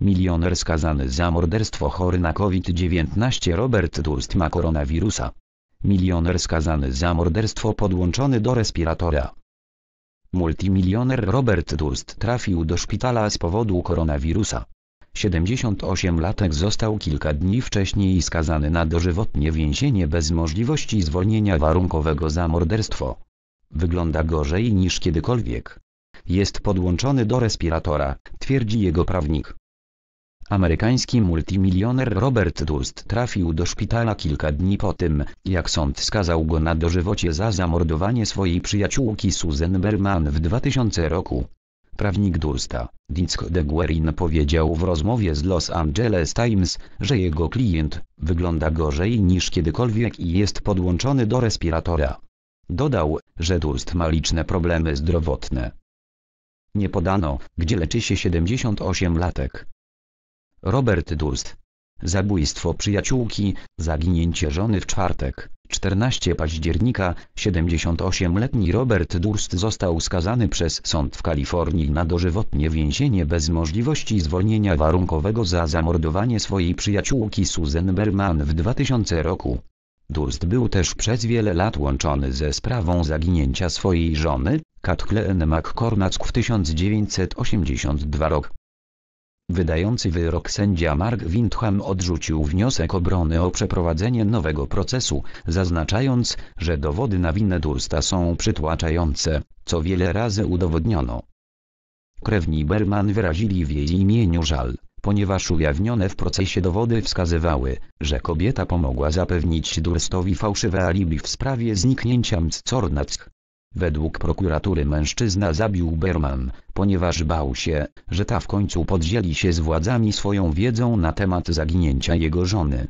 Milioner skazany za morderstwo chory na COVID-19 Robert Durst ma koronawirusa. Milioner skazany za morderstwo podłączony do respiratora. Multimilioner Robert Durst trafił do szpitala z powodu koronawirusa. 78-latek został kilka dni wcześniej skazany na dożywotnie więzienie bez możliwości zwolnienia warunkowego za morderstwo. Wygląda gorzej niż kiedykolwiek. Jest podłączony do respiratora, twierdzi jego prawnik. Amerykański multimilioner Robert Durst trafił do szpitala kilka dni po tym, jak sąd skazał go na dożywocie za zamordowanie swojej przyjaciółki Susan Berman w 2000 roku. Prawnik Dursta, Dick DeGuerin powiedział w rozmowie z Los Angeles Times, że jego klient wygląda gorzej niż kiedykolwiek i jest podłączony do respiratora. Dodał, że Durst ma liczne problemy zdrowotne. Nie podano, gdzie leczy się 78-latek. Robert Durst. Zabójstwo przyjaciółki, zaginięcie żony w czwartek, 14 października, 78-letni Robert Durst został skazany przez sąd w Kalifornii na dożywotnie więzienie bez możliwości zwolnienia warunkowego za zamordowanie swojej przyjaciółki Susan Berman w 2000 roku. Durst był też przez wiele lat łączony ze sprawą zaginięcia swojej żony, Kathleen McCormack w 1982 rok. Wydający wyrok sędzia Mark Windham odrzucił wniosek obrony o przeprowadzenie nowego procesu, zaznaczając, że dowody na winę Dursta są przytłaczające, co wiele razy udowodniono. Krewni Berman wyrazili w jej imieniu żal, ponieważ ujawnione w procesie dowody wskazywały, że kobieta pomogła zapewnić Durstowi fałszywe alibi w sprawie zniknięcia Mcornack. Według prokuratury mężczyzna zabił Berman, ponieważ bał się, że ta w końcu podzieli się z władzami swoją wiedzą na temat zaginięcia jego żony.